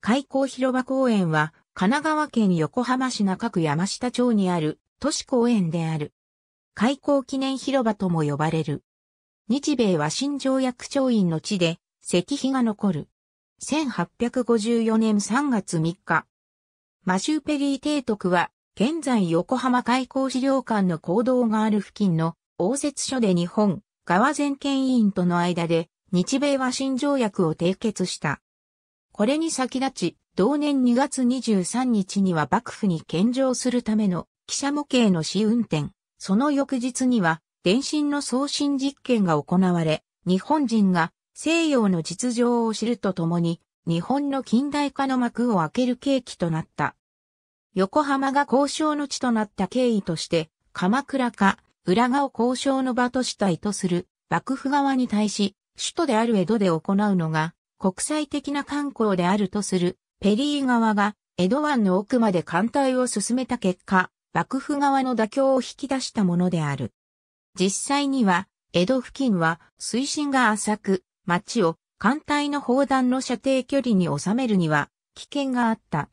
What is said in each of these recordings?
開港広場公園は、神奈川県横浜市中区山下町にある都市公園である。開港記念広場とも呼ばれる。日米和親条約調印の地で、石碑が残る。1854年3月3日。マシューペリー提督は、現在横浜開港資料館の行動がある付近の応接所で日本、側全県委員との間で、日米和親条約を締結した。これに先立ち、同年2月23日には幕府に献上するための汽車模型の試運転、その翌日には電信の送信実験が行われ、日本人が西洋の実情を知るとともに、日本の近代化の幕を開ける契機となった。横浜が交渉の地となった経緯として、鎌倉か浦賀を交渉の場としたいとする幕府側に対し、首都である江戸で行うのが国際的な観光であるとするペリー側が江戸湾の奥まで艦隊を進めた結果、幕府側の妥協を引き出したものである。実際には、江戸付近は水深が浅く、町を艦隊の砲弾の射程距離に収めるには危険があった。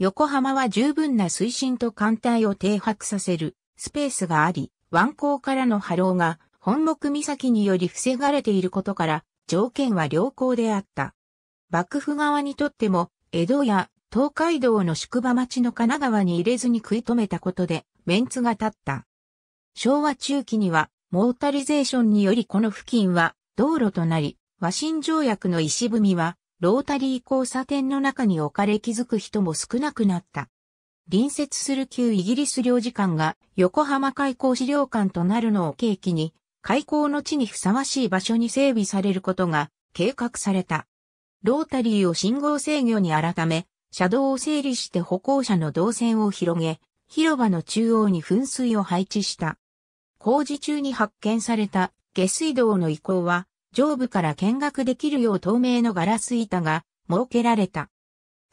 横浜は十分な水深と艦隊を停泊させるスペースがあり、湾口からの波浪が本木岬により防がれていることから条件は良好であった。幕府側にとっても、江戸や東海道の宿場町の神奈川に入れずに食い止めたことで、メンツが立った。昭和中期には、モータリゼーションによりこの付近は道路となり、和親条約の石踏みは、ロータリー交差点の中に置かれ気づく人も少なくなった。隣接する旧イギリス領事館が横浜開港資料館となるのを契機に、開港の地にふさわしい場所に整備されることが計画された。ロータリーを信号制御に改め、車道を整理して歩行者の動線を広げ、広場の中央に噴水を配置した。工事中に発見された下水道の移行は、上部から見学できるよう透明のガラス板が設けられた。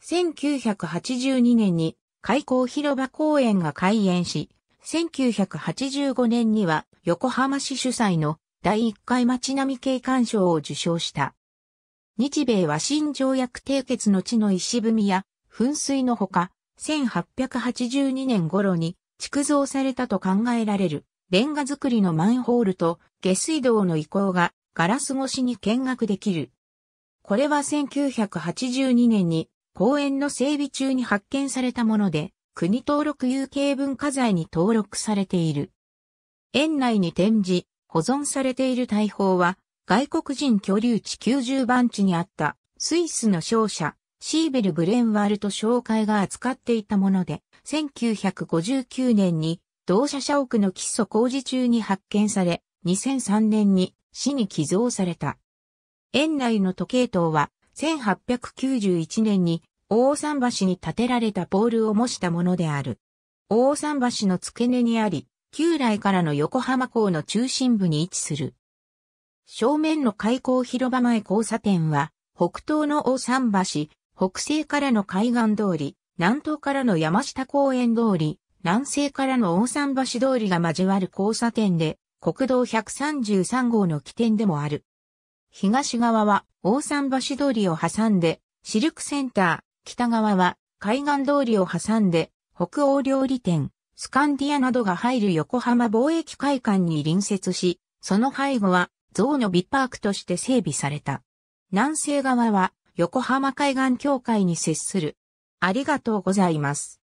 1982年に開港広場公園が開園し、1985年には横浜市主催の第1回町並み景観賞を受賞した。日米和親条約締結の地の石踏みや噴水のほか、1882年頃に築造されたと考えられるレンガ造りのマンホールと下水道の遺構がガラス越しに見学できる。これは1982年に公園の整備中に発見されたもので、国登録有形文化財に登録されている。園内に展示、保存されている大砲は、外国人居留地90番地にあったスイスの商社、シーベル・ブレンワールト商会が扱っていたもので、1959年に同社社屋の基礎工事中に発見され、2003年に市に寄贈された。園内の時計塔は、1891年に大桟橋に建てられたポールを模したものである。大桟橋の付け根にあり、旧来からの横浜港の中心部に位置する。正面の開港広場前交差点は、北東の大桟橋、北西からの海岸通り、南東からの山下公園通り、南西からの大桟橋通りが交わる交差点で、国道133号の起点でもある。東側は大桟橋通りを挟んで、シルクセンター、北側は海岸通りを挟んで、北欧料理店、スカンディアなどが入る横浜貿易会館に隣接し、その背後は象のビパークとして整備された。南西側は横浜海岸協会に接する。ありがとうございます。